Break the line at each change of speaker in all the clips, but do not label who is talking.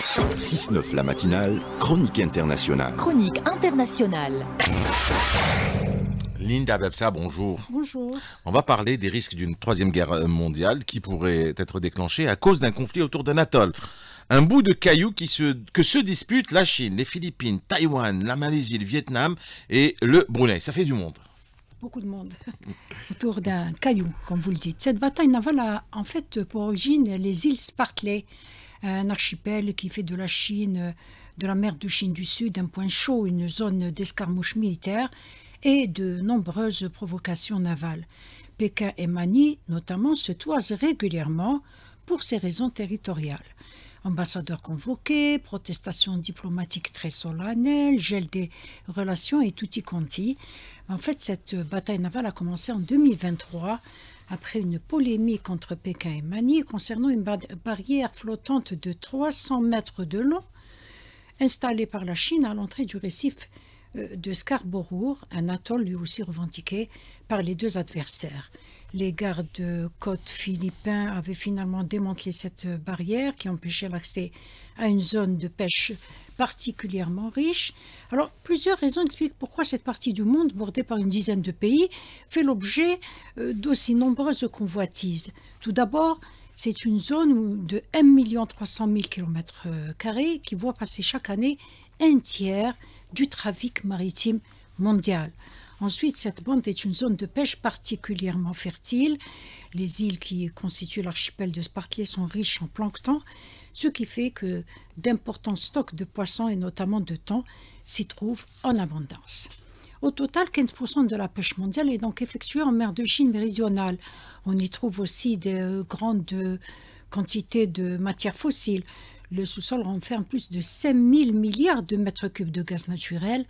6-9 la matinale, chronique internationale. Chronique internationale. Linda Babsa, bonjour. Bonjour. On va parler des risques d'une troisième guerre mondiale qui pourrait être déclenchée à cause d'un conflit autour d'un atoll. Un bout de caillou qui se, que se disputent la Chine, les Philippines, Taïwan, la Malaisie, le Vietnam et le Brunei. Ça fait du monde
beaucoup de monde autour d'un caillou, comme vous le dites. Cette bataille navale a en fait pour origine les îles Spartley, un archipel qui fait de la Chine, de la mer de Chine du Sud, un point chaud, une zone d'escarmouche militaire et de nombreuses provocations navales. Pékin et Mani, notamment, se toisent régulièrement pour ces raisons territoriales. Ambassadeurs convoqués, protestations diplomatiques très solennelles, gel des relations et tout y conti En fait, cette bataille navale a commencé en 2023 après une polémique entre Pékin et Manille concernant une barrière flottante de 300 mètres de long installée par la Chine à l'entrée du récif euh, de Scarborough, un atoll lui aussi revendiqué par les deux adversaires. Les gardes-côtes philippins avaient finalement démantelé cette barrière qui empêchait l'accès à une zone de pêche particulièrement riche. Alors, plusieurs raisons expliquent pourquoi cette partie du monde, bordée par une dizaine de pays, fait l'objet euh, d'aussi nombreuses convoitises. Tout d'abord, c'est une zone de 1 300 000 km carrés qui voit passer chaque année un tiers du trafic maritime mondial. Ensuite, cette bande est une zone de pêche particulièrement fertile. Les îles qui constituent l'archipel de Spartier sont riches en plancton, ce qui fait que d'importants stocks de poissons et notamment de thon s'y trouvent en abondance. Au total, 15% de la pêche mondiale est donc effectuée en mer de Chine méridionale. On y trouve aussi de grandes quantités de matières fossiles. Le sous-sol renferme plus de 5000 milliards de mètres cubes de gaz naturel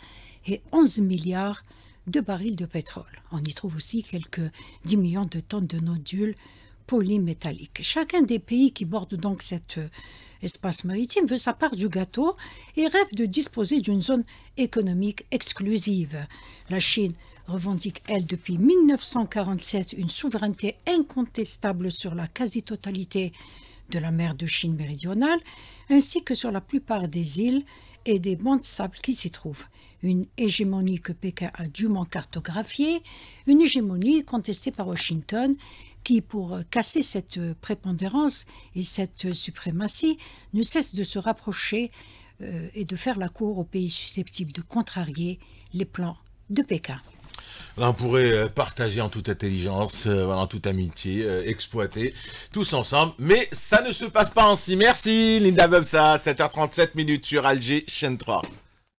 et 11 milliards de barils de pétrole. On y trouve aussi quelques 10 millions de tonnes de nodules polymétallique. Chacun des pays qui bordent donc cet euh, espace maritime veut sa part du gâteau et rêve de disposer d'une zone économique exclusive. La Chine revendique, elle, depuis 1947, une souveraineté incontestable sur la quasi-totalité de la mer de Chine méridionale, ainsi que sur la plupart des îles et des bancs de sable qui s'y trouvent. Une hégémonie que Pékin a dûment cartographiée, une hégémonie contestée par Washington, qui, pour casser cette prépondérance et cette suprématie, ne cesse de se rapprocher euh, et de faire la cour aux pays susceptibles de contrarier les plans de Pékin
on pourrait euh, partager en toute intelligence, euh, en toute amitié, euh, exploiter tous ensemble. Mais ça ne se passe pas ainsi. Merci Linda Bubsa, 7h37 minutes sur Alger, chaîne 3.